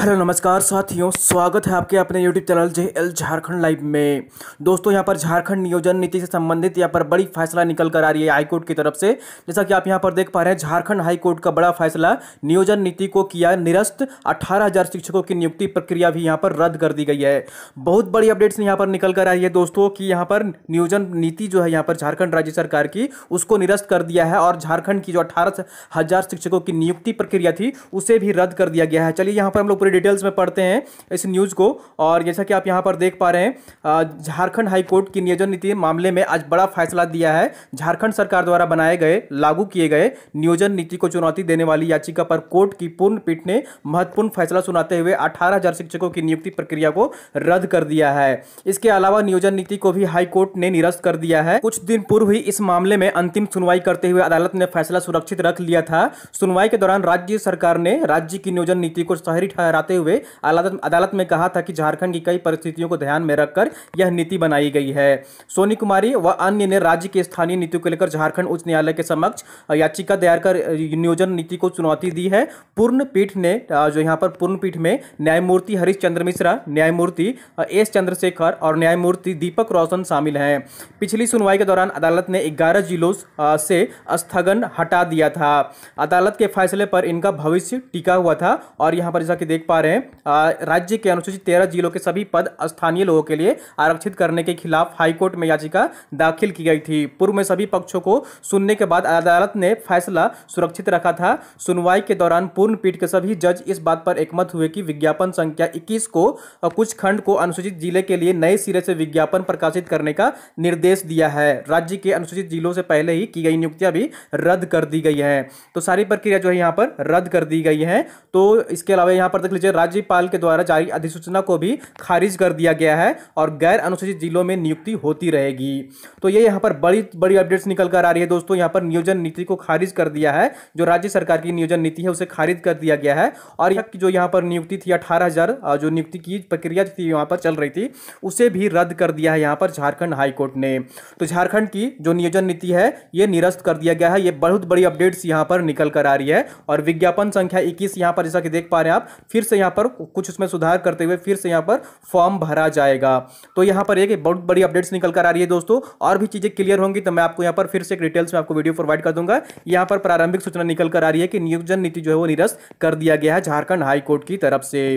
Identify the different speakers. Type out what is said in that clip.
Speaker 1: hello नमस्कार साथियों स्वागत है आपके अपने YouTube channel J L Jharkhand live में दोस्तों यहां पर झारखंड नियोजन नीति से संबंधित यहां पर बड़ी फैसला निकल कर आ रही है हाईकोर्ट की तरफ से जैसा कि आप यहां पर देख पा रहे हैं झारखंड हाईकोर्ट का बड़ा फैसला नियोजन नीति को किया निरस्त अठारह शिक्षकों की नियुक्ति प्रक्रिया भी यहाँ पर रद्द कर दी गई है बहुत बड़ी अपडेट्स यहाँ पर निकल कर आई है दोस्तों की यहाँ पर नियोजन नीति जो है यहाँ पर झारखंड राज्य सरकार की उसको निरस्त कर दिया है और झारखंड की जो अठारह शिक्षकों की नियुक्ति प्रक्रिया थी उसे भी रद्द कर दिया गया है चलिए यहाँ पर हम लोग पूरे डिटेल्स में पढ़ते हैं इस न्यूज़ को और जैसा कि आप यहाँ पर देख पा रहे हैं झारखंड हाईकोर्ट की नियोजन नीति मामले में आज बड़ा फैसला दिया है झारखंड सरकार द्वारा बनाए गए लागू किए गए नियोजन नीति को चुनौती देने वाली याचिका पर कोर्ट की पूर्ण पीठ ने महत्वपूर्ण फैसला सुनाते हुए अठारह शिक्षकों की नियुक्ति प्रक्रिया को रद्द कर दिया है इसके अलावा नियोजन नीति को भी हाईकोर्ट ने निरस्त कर दिया है कुछ दिन पूर्व ही इस मामले में अंतिम सुनवाई करते हुए अदालत ने फैसला सुरक्षित रख लिया था सुनवाई के दौरान राज्य सरकार ने राज्य की नियोजन नीति को शहरी ठहरा जाते हुए अदालत में कहा था कि झारखंड की कई परिस्थितियों को ध्यान में रखकर यह नीति बनाई गई है सोनी कुमारी व अन्य ने राज्य की स्थानीय नीति को लेकर झारखंड उच्च न्यायालय के समक्ष याचिका दायर कर नियोजन नीति को चुनौती दी है पूर्ण पीठ ने जो यहाँ पर पूर्ण पीठ में न्यायमूर्ति हरीश चंद्र मिश्रा न्यायमूर्ति एस चंद्रशेखर और न्यायमूर्ति दीपक रोशन शामिल हैं पिछली सुनवाई के दौरान अदालत ने ग्यारह जिलों से स्थगन हटा दिया था अदालत के फैसले पर इनका भविष्य टिका हुआ था और यहाँ पर जैसा कि देख पा रहे हैं राज्य के अनुसूचित तेरह जिलों के सभी पद स्थानीय लोगों के लिए आरक्षित करने के खिलाफ हाईकोर्ट में याचिका दाखिल की गई थी पूर्व में सभी पक्षों को सुनने के बाद अदालत ने फैसला सुरक्षित रखा था सुनवाई के दौरान पूर्ण पीठ के सभी जज इस बात पर एकमत हुए कि विज्ञापन संख्या इक्कीस को कुछ खंड को अनुसूचित जिले के लिए नए सिरे से विज्ञापन प्रकाशित करने का निर्देश दिया है राज्य के अनुसूचित जिलों से पहले ही की गई नियुक्तियां भी रद्द कर दी गई हैं तो सारी प्रक्रिया जो है यहाँ पर रद्द कर दी गई है तो इसके अलावा यहाँ पर देख विजय राज्यपाल के द्वारा जारी अधिसूचना को भी खारिज कर दिया गया है और गैर अनुसूचित जिलों में नियुक्ति होती रहेगी तो ये यहाँ पर बड़ी बड़ी अपडेट्स निकल कर आ रही है दोस्तों यहाँ पर नियोजन नीति को खारिज कर दिया है जो राज्य सरकार की नियोजन नीति है उसे खारिज कर दिया गया है और यह जो यहाँ पर नियुक्ति थी अठारह जो नियुक्ति की प्रक्रिया थी वहाँ पर चल रही थी उसे भी रद्द कर दिया है यहाँ पर झारखंड हाईकोर्ट ने तो झारखंड की जो नियोजन नीति है ये निरस्त कर दिया गया है ये बहुत बड़ी अपडेट्स यहाँ पर निकल कर आ रही है और विज्ञापन संख्या इक्कीस यहाँ पर जैसा कि देख पा रहे हैं आप फिर से यहाँ पर कुछ उसमें सुधार करते हुए फिर से यहाँ पर फॉर्म भरा जाएगा तो यहाँ पर एक बहुत बड़ी अपडेट्स निकल कर आ रही है दोस्तों और भी चीज़ें क्लियर होंगी तो मैं आपको यहाँ पर फिर से एक डिटेल्स में आपको वीडियो प्रोवाइड कर दूंगा यहाँ पर प्रारंभिक सूचना निकल कर आ रही है कि नियोजन नीति जो है वो निरस्त कर दिया गया है झारखंड हाईकोर्ट की तरफ से